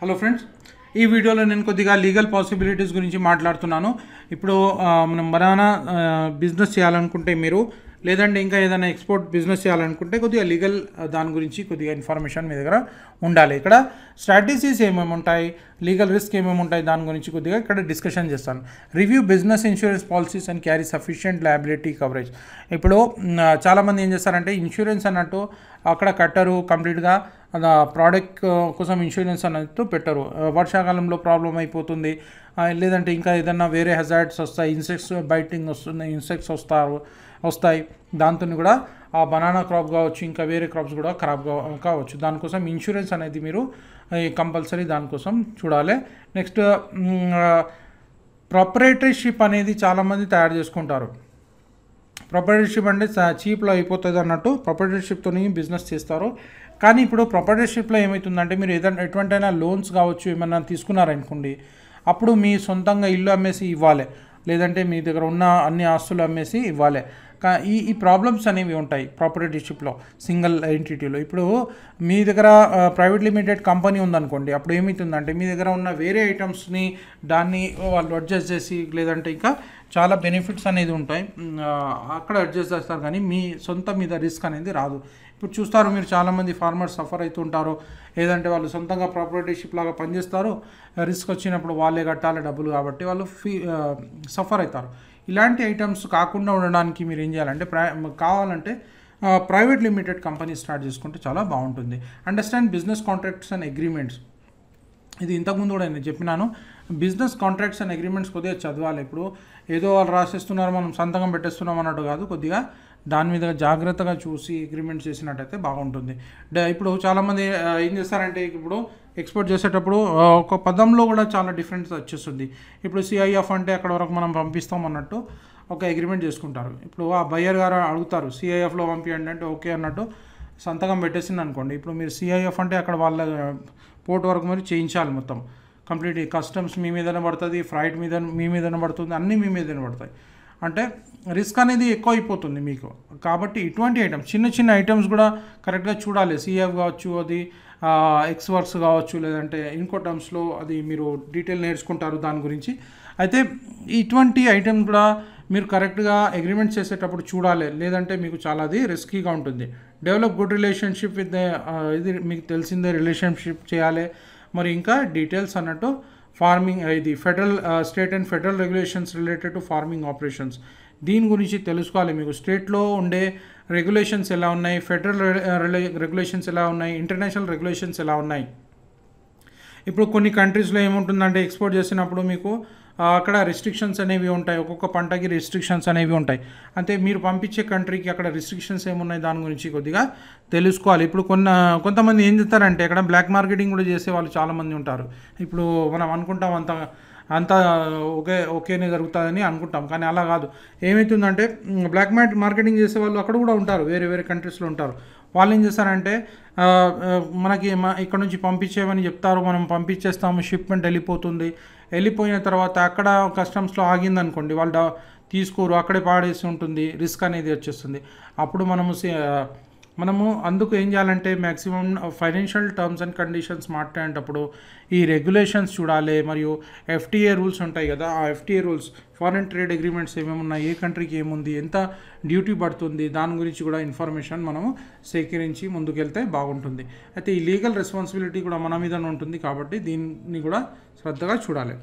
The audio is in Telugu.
హలో ఫ్రెండ్స్ ఈ వీడియోలో నేను కొద్దిగా లీగల్ పాసిబిలిటీస్ గురించి మాట్లాడుతున్నాను ఇప్పుడు మనం బనానా బిజినెస్ చేయాలనుకుంటే మీరు లేదంటే ఇంకా ఏదైనా ఎక్స్పోర్ట్ బిజినెస్ చేయాలనుకుంటే కొద్దిగా లీగల్ దాని గురించి కొద్దిగా ఇన్ఫర్మేషన్ మీ దగ్గర ఉండాలి ఇక్కడ స్ట్రాటజీస్ ఏమేమి ఉంటాయి లీగల్ రిస్క్ ఏమేమి ఉంటాయి దాని గురించి కొద్దిగా ఇక్కడ డిస్కషన్ చేస్తాను review business insurance policies and carry sufficient liability coverage ఇప్పుడు చాలామంది ఏం చేస్తారంటే ఇన్సూరెన్స్ అన్నట్టు అక్కడ కట్టరు కంప్లీట్గా అది ప్రోడక్ట్ కోసం ఇన్సూరెన్స్ అనేది పెట్టరు వర్షాకాలంలో ప్రాబ్లం అయిపోతుంది లేదంటే ఇంకా ఏదన్నా వేరే హెజార్డ్స్ వస్తాయి ఇన్సెక్ట్స్ బైటింగ్ వస్తున్నాయి ఇన్సెక్ట్స్ వస్తారు వస్తాయి దాంతో కూడా ఆ బనానా క్రాప్ కావచ్చు ఇంకా వేరే క్రాప్స్ కూడా ఖరాబ్ కావచ్చు దానికోసం ఇన్సూరెన్స్ అనేది మీరు కంపల్సరీ దానికోసం చూడాలి నెక్స్ట్ ప్రొపరేటర్షిప్ అనేది చాలామంది తయారు చేసుకుంటారు ప్రొపరేటర్షిప్ అంటే చీప్లో అయిపోతుంది అన్నట్టు ప్రొపరేటర్షిప్తోని బిజినెస్ చేస్తారు కానీ ఇప్పుడు ప్రొపరేటర్షిప్లో ఏమవుతుందంటే మీరు ఏదైనా ఎటువంటైనా లోన్స్ కావచ్చు ఏమైనా తీసుకున్నారనుకోండి అప్పుడు మీ సొంతంగా ఇల్లు అమ్మేసి ఇవ్వాలి లేదంటే మీ దగ్గర ఉన్న అన్ని ఆస్తులు అమ్మేసి ఇవ్వాలి ఈ ఈ ప్రాబ్లమ్స్ అనేవి ఉంటాయి ప్రాపర్టీ డిస్ట్రిక్ట్లో సింగిల్ ఐడెంటిటీలో ఇప్పుడు మీ దగ్గర ప్రైవేట్ లిమిటెడ్ కంపెనీ ఉందనుకోండి అప్పుడు ఏమవుతుందంటే మీ దగ్గర ఉన్న వేరే ఐటమ్స్ని దాన్ని వాళ్ళు అడ్జస్ట్ చేసి లేదంటే ఇంకా చాలా బెనిఫిట్స్ అనేది ఉంటాయి అక్కడ అడ్జస్ట్ చేస్తారు కానీ మీ సొంత మీద రిస్క్ అనేది రాదు ఇప్పుడు చూస్తారు మీరు చాలామంది ఫార్మర్స్ సఫర్ అవుతుంటారు ఏదంటే వాళ్ళు సొంతంగా ప్రాపర్టీషిప్ లాగా పనిచేస్తారు రిస్క్ వచ్చినప్పుడు వాళ్ళే కట్టాలి డబ్బులు కాబట్టి వాళ్ళు ఫీ సఫర్ అవుతారు ఇలాంటి ఐటమ్స్ కాకుండా ఉండడానికి మీరు ఏం చేయాలంటే ప్రై కావాలంటే ప్రైవేట్ లిమిటెడ్ కంపెనీ స్టార్ట్ చేసుకుంటే చాలా బాగుంటుంది understand business contracts and agreements ఇది ఇంతకుముందు కూడా నేను చెప్పినాను బిజినెస్ కాంట్రాక్ట్స్ అండ్ అగ్రిమెంట్స్ కొద్దిగా చదవాలి ఇప్పుడు ఏదో వాళ్ళు రాసేస్తున్నారు మనం సంతకం పెట్టేస్తున్నాం అన్నట్టు కాదు కొద్దిగా దాని మీద జాగ్రత్తగా చూసి అగ్రిమెంట్స్ చేసినట్టయితే బాగుంటుంది ఇప్పుడు చాలామంది ఏం చేస్తారంటే ఇప్పుడు ఎక్స్పోర్ట్ చేసేటప్పుడు ఒక పదంలో కూడా చాలా డిఫరెన్స్ వచ్చేస్తుంది ఇప్పుడు సిఐఎఫ్ అంటే అక్కడ వరకు మనం పంపిస్తాం అన్నట్టు ఒక అగ్రిమెంట్ చేసుకుంటారు ఇప్పుడు ఆ బయ్యర్ గారు అడుగుతారు సిఐఎఫ్లో పంపియండి అంటే ఓకే అన్నట్టు సంతకం పెట్టేసింది అనుకోండి ఇప్పుడు మీరు సిఐఎఫ్ అంటే అక్కడ వాళ్ళ పోర్ట్ వరకు మీరు చేయించాలి మొత్తం కంప్లీట్ కస్టమ్స్ మీ మీదనే పడుతుంది ఫ్రైట్ మీద మీ మీదనే పడుతుంది అన్నీ మీ మీదనే పడతాయి అంటే రిస్క్ అనేది ఎక్కువ అయిపోతుంది మీకు కాబట్టి ఇటువంటి ఐటమ్స్ చిన్న చిన్న ఐటమ్స్ కూడా కరెక్ట్గా చూడాలి సిఎఫ్ కావచ్చు అది ఎక్స్ వర్క్స్ కావచ్చు లేదంటే ఇంకో టర్మ్స్లో అది మీరు డీటెయిల్ నేర్చుకుంటారు దాని గురించి అయితే ఇటువంటి ఐటమ్ కూడా మీరు కరెక్ట్గా అగ్రిమెంట్ చేసేటప్పుడు చూడాలి లేదంటే మీకు చాలా అది రిస్కీగా ఉంటుంది డెవలప్ గుడ్ రిలేషన్షిప్ విత్ ఇది మీకు తెలిసిందే రిలేషన్షిప్ చేయాలి మరి ఇంకా డీటెయిల్స్ అన్నట్టు ఫార్మింగ్ ఇది federal state and federal regulations related to farming operations దీని గురించి తెలుసుకోవాలి మీకు స్టేట్లో ఉండే రెగ్యులేషన్స్ ఎలా ఉన్నాయి ఫెడరల్ రెగ్యులేషన్స్ uh, ఎలా ఉన్నాయి ఇంటర్నేషనల్ రెగ్యులేషన్స్ ఎలా ఉన్నాయి ఇప్పుడు కొన్ని కంట్రీస్లో ఏముంటుందంటే ఎక్స్పోర్ట్ చేసినప్పుడు మీకు అక్కడ రిస్ట్రిక్షన్స్ అనేవి ఉంటాయి ఒక్కొక్క పంటకి రిస్ట్రిక్షన్స్ అనేవి ఉంటాయి అంటే మీరు పంపించే కంట్రీకి అక్కడ రిస్ట్రిక్షన్స్ ఏమున్నాయి దాని గురించి కొద్దిగా తెలుసుకోవాలి ఇప్పుడు కొన్న కొంతమంది ఏం చేస్తారంటే అక్కడ బ్లాక్ మార్కెటింగ్ కూడా చేసే వాళ్ళు చాలామంది ఉంటారు ఇప్పుడు మనం అనుకుంటాం అంత అంత ఒకే ఒకేనే జరుగుతుందని అనుకుంటాం కానీ అలా కాదు ఏమవుతుందంటే బ్లాక్ మార్కెటింగ్ చేసే వాళ్ళు అక్కడ కూడా ఉంటారు వేరే వేరే కంట్రీస్లో ఉంటారు వాళ్ళు ఏం చేస్తారంటే మనకి ఇక్కడ నుంచి పంపించేవని చెప్తారు మనం పంపించేస్తాము షిప్మెంట్ వెళ్ళిపోతుంది వెళ్ళిపోయిన తర్వాత అక్కడ కస్టమ్స్లో ఆగిందనుకోండి వాళ్ళు తీసుకోరు అక్కడే పాడేసి ఉంటుంది రిస్క్ అనేది వచ్చేస్తుంది అప్పుడు మనము మనము అందుకు ఏం చేయాలంటే maximum financial terms and conditions మాట్లాడేటప్పుడు ఈ రెగ్యులేషన్స్ చూడాలి మరియు ఎఫ్టీఏ రూల్స్ ఉంటాయి కదా ఆ FTA rules foreign trade agreements ఏమేమి ఉన్నాయి ఏ కంట్రీకి ఏముంది ఎంత డ్యూటీ పడుతుంది దాని గురించి కూడా ఇన్ఫర్మేషన్ మనము సేకరించి ముందుకెళ్తే బాగుంటుంది అయితే ఈ లీగల్ రెస్పాన్సిబిలిటీ కూడా మన మీద ఉంటుంది కాబట్టి దీన్ని కూడా శ్రద్ధగా చూడాలి